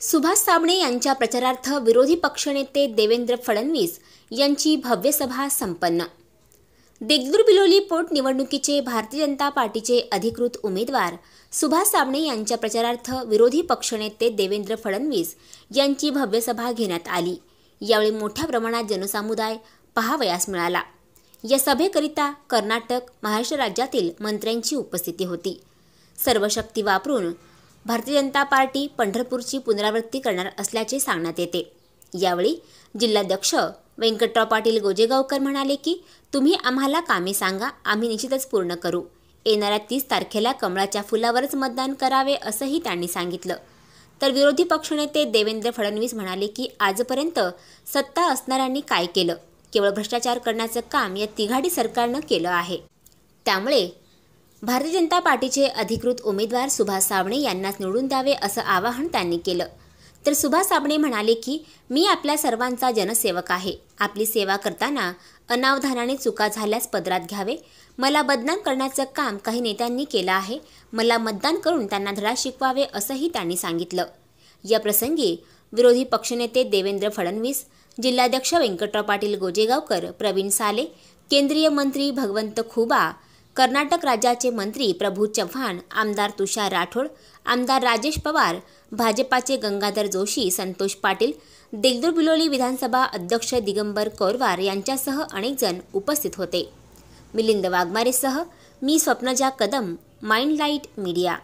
सुभाष साबणे यांच्या प्रचारार्थ विरोधी पक्षनेते देवेंद्र फडणवीस यांची भव्य सभा संपन्न देगदूर बिलोली पोटनिवडणुकीचे भारतीय जनता पार्टीचे अधिकृत उमेदवार सुभाष साबणे यांच्या प्रचारार्थ विरोधी पक्षनेते देवेंद्र फडणवीस यांची भव्य सभा घेण्यात आली यावेळी मोठ्या प्रमाणात जनसमुदाय पहावयास मिळाला या सभेकरिता कर्नाटक महाराष्ट्र राज्यातील मंत्र्यांची उपस्थिती होती सर्व शक्ती वापरून भारतीय जनता पार्टी पंढरपूरची पुनरावृत्ती करणार असल्याचे सांगण्यात येते यावेळी जिल्हाध्यक्ष व्यंकटराव पाटील गोजेगावकर म्हणाले की तुम्ही आम्हाला कामे सांगा आम्ही निश्चितच पूर्ण करू येणाऱ्या तीस तारखेला कमळाच्या फुलावरच मतदान करावे असंही त्यांनी सांगितलं तर विरोधी पक्षनेते देवेंद्र फडणवीस म्हणाले की आजपर्यंत सत्ता असणाऱ्यांनी काय केलं केवळ भ्रष्टाचार करण्याचं काम या तिघाडी सरकारनं केलं आहे त्यामुळे भारतीय जनता पार्टीचे अधिकृत उमेदवार सुभाष साबणे यांनाच निवडून द्यावे असं आवाहन त्यांनी केलं तर सुभाष साबणे म्हणाले की मी आपल्या सर्वांचा जनसेवक आहे आपली सेवा करताना अनावधानाने चुका झाल्यास पदरात घ्यावे मला बदनाम करण्याचं काम काही नेत्यांनी केलं आहे मला मतदान करून त्यांना धडा शिकवावे असंही त्यांनी सांगितलं या प्रसंगी विरोधी पक्षनेते देवेंद्र फडणवीस जिल्हाध्यक्ष व्यंकटराव पाटील गोजेगावकर प्रवीण साले केंद्रीय मंत्री भगवंत खुबा कर्नाटक राज्याचे मंत्री प्रभू चव्हाण आमदार तुषार राठोड आमदार राजेश पवार भाजपाचे गंगाधर जोशी संतोष पाटील देगदूर बिलोली विधानसभा अध्यक्ष दिगंबर कोरवार यांच्यासह अनेकजण उपस्थित होते मिलिंद वाघमारेसह मी Swapnaja Kadam Mind Light media